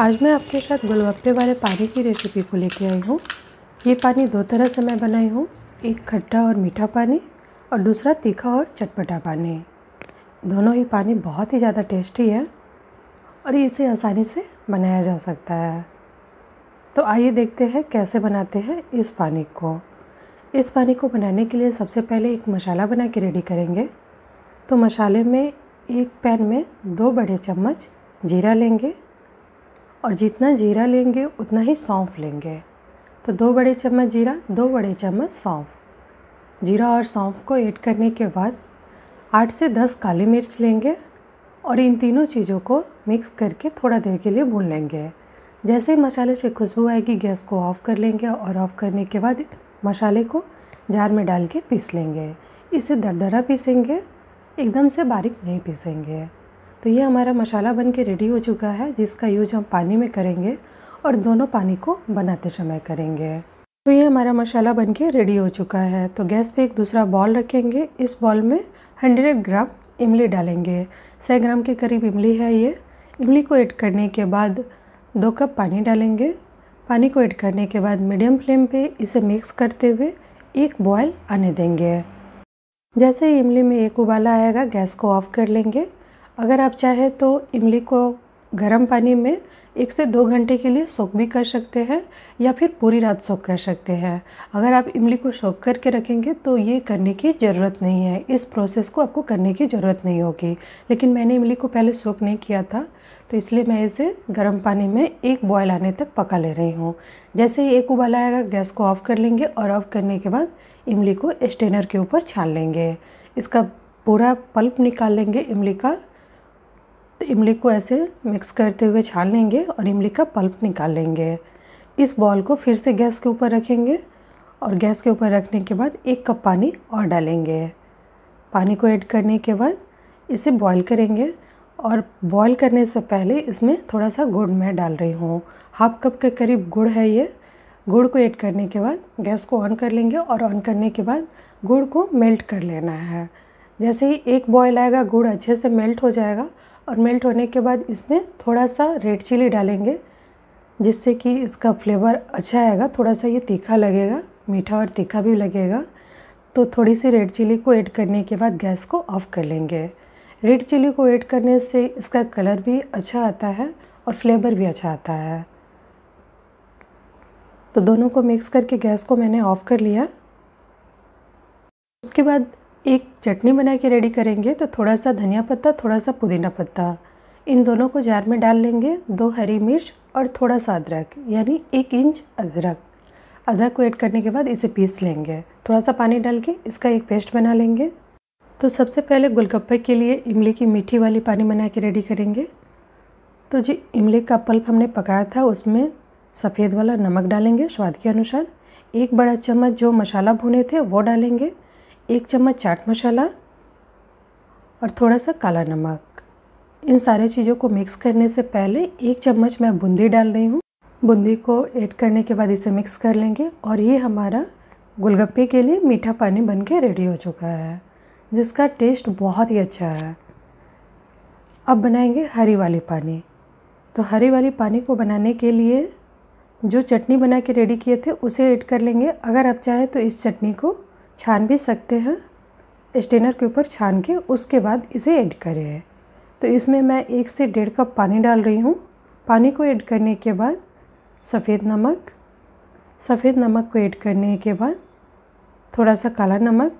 आज मैं आपके साथ गोलगप्पे वाले पानी की रेसिपी को लेके आई हूँ ये पानी दो तरह से मैं बनाई हूँ एक खट्टा और मीठा पानी और दूसरा तीखा और चटपटा पानी दोनों ही पानी बहुत ही ज़्यादा टेस्टी है और इसे आसानी से बनाया जा सकता है तो आइए देखते हैं कैसे बनाते हैं इस पानी को इस पानी को बनाने के लिए सबसे पहले एक मसाला बना के रेडी करेंगे तो मसाले में एक पैन में दो बड़े चम्मच जीरा लेंगे और जितना जीरा लेंगे उतना ही सौंफ लेंगे तो दो बड़े चम्मच जीरा दो बड़े चम्मच सौंफ जीरा और सौंफ को ऐड करने के बाद आठ से दस काली मिर्च लेंगे और इन तीनों चीज़ों को मिक्स करके थोड़ा देर के लिए भून लेंगे जैसे ही मसाले से खुशबू आएगी गैस को ऑफ़ कर लेंगे और ऑफ़ करने के बाद मसाले को जार में डाल के पीस लेंगे इसे दरदरा पीसेंगे एकदम से बारीक नहीं पीसेंगे तो ये हमारा मसाला बन के रेडी हो चुका है जिसका यूज हम पानी में करेंगे और दोनों पानी को बनाते समय करेंगे तो ये हमारा मसाला बन के रेडी हो चुका है तो गैस पे एक दूसरा बॉल रखेंगे इस बॉल में हंड्रेड ग्राम इमली डालेंगे सौ ग्राम के करीब इमली है ये इमली को ऐड करने के बाद दो कप पानी डालेंगे पानी को ऐड करने के बाद मीडियम फ्लेम पे इसे मिक्स करते हुए एक बॉयल आने देंगे जैसे ही इमली में एक उबाला आएगा गैस को ऑफ कर लेंगे अगर आप चाहें तो इमली को गर्म पानी में एक से दो घंटे के लिए सोख भी कर सकते हैं या फिर पूरी रात सोख कर सकते हैं अगर आप इमली को सोख करके रखेंगे तो ये करने की ज़रूरत नहीं है इस प्रोसेस को आपको करने की ज़रूरत नहीं होगी लेकिन मैंने इमली को पहले सोख नहीं किया था तो इसलिए मैं इसे गर्म पानी में एक बॉयल आने तक पका ले रही हूँ जैसे ही एक उबाल आएगा गैस को ऑफ़ कर लेंगे और ऑफ़ करने के बाद इमली को स्टेनर के ऊपर छान लेंगे इसका पूरा पल्प निकाल लेंगे इमली का तो इमली को ऐसे मिक्स करते हुए छान लेंगे और इमली का पल्प निकाल लेंगे इस बॉल को फिर से गैस के ऊपर रखेंगे और गैस के ऊपर रखने के बाद एक कप पानी और डालेंगे पानी को ऐड करने के बाद इसे बॉईल करेंगे और बॉईल करने से पहले इसमें थोड़ा सा गुड़ मैं डाल रही हूँ हाफ कप के करीब गुड़ है ये गुड़ को ऐड करने के बाद गैस को ऑन कर लेंगे और ऑन करने के बाद गुड़ को मेल्ट कर लेना है जैसे ही एक बॉयल आएगा गुड़ अच्छे से मेल्ट हो जाएगा और मेल्ट होने के बाद इसमें थोड़ा सा रेड चिली डालेंगे जिससे कि इसका फ्लेवर अच्छा आएगा थोड़ा सा ये तीखा लगेगा मीठा और तीखा भी लगेगा तो थोड़ी सी रेड चिली को ऐड करने के बाद गैस को ऑफ़ कर लेंगे रेड चिली को ऐड करने से इसका कलर भी अच्छा आता है और फ्लेवर भी अच्छा आता है तो दोनों को मिक्स करके गैस को मैंने ऑफ़ कर लिया उसके बाद एक चटनी बना के रेडी करेंगे तो थोड़ा सा धनिया पत्ता थोड़ा सा पुदीना पत्ता इन दोनों को जार में डाल लेंगे दो हरी मिर्च और थोड़ा सा अदरक यानी एक इंच अदरक अदरक को ऐड करने के बाद इसे पीस लेंगे थोड़ा सा पानी डाल के इसका एक पेस्ट बना लेंगे तो सबसे पहले गोलगप्पे के लिए इमली की मीठी वाली पानी बना के रेडी करेंगे तो जी इमली का पल्प हमने पकाया था उसमें सफ़ेद वाला नमक डालेंगे स्वाद के अनुसार एक बड़ा चम्मच जो मसाला भुने थे वो डालेंगे एक चम्मच चाट मसाला और थोड़ा सा काला नमक इन सारे चीज़ों को मिक्स करने से पहले एक चम्मच मैं बूंदी डाल रही हूँ बूंदी को ऐड करने के बाद इसे मिक्स कर लेंगे और ये हमारा गोलगप्पे के लिए मीठा पानी बन के रेडी हो चुका है जिसका टेस्ट बहुत ही अच्छा है अब बनाएंगे हरी वाली पानी तो हरी वाली पानी को बनाने के लिए जो चटनी बना के रेडी किए थे उसे ऐड कर लेंगे अगर आप चाहें तो इस चटनी को छान भी सकते हैं स्टेनर के ऊपर छान के उसके बाद इसे ऐड करें तो इसमें मैं एक से डेढ़ कप पानी डाल रही हूँ पानी को ऐड करने के बाद सफ़ेद नमक सफ़ेद नमक को ऐड करने के बाद थोड़ा सा काला नमक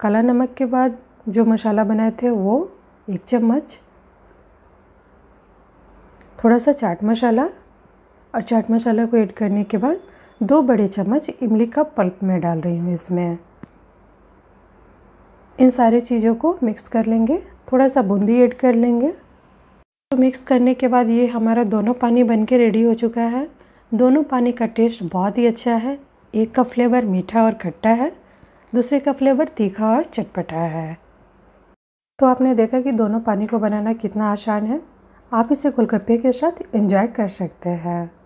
काला नमक के बाद जो मसाला बनाए थे वो एक चम्मच थोड़ा सा चाट मसाला और चाट मसाला को ऐड करने के बाद दो बड़े चम्मच इमली का पल्प मैं डाल रही हूँ इसमें इन सारे चीज़ों को मिक्स कर लेंगे थोड़ा सा बूंदी ऐड कर लेंगे तो मिक्स करने के बाद ये हमारा दोनों पानी बन के रेडी हो चुका है दोनों पानी का टेस्ट बहुत ही अच्छा है एक का फ्लेवर मीठा और खट्टा है दूसरे का फ्लेवर तीखा और चटपटा है तो आपने देखा कि दोनों पानी को बनाना कितना आसान है आप इसे गोलगप्पे के साथ इंजॉय कर सकते हैं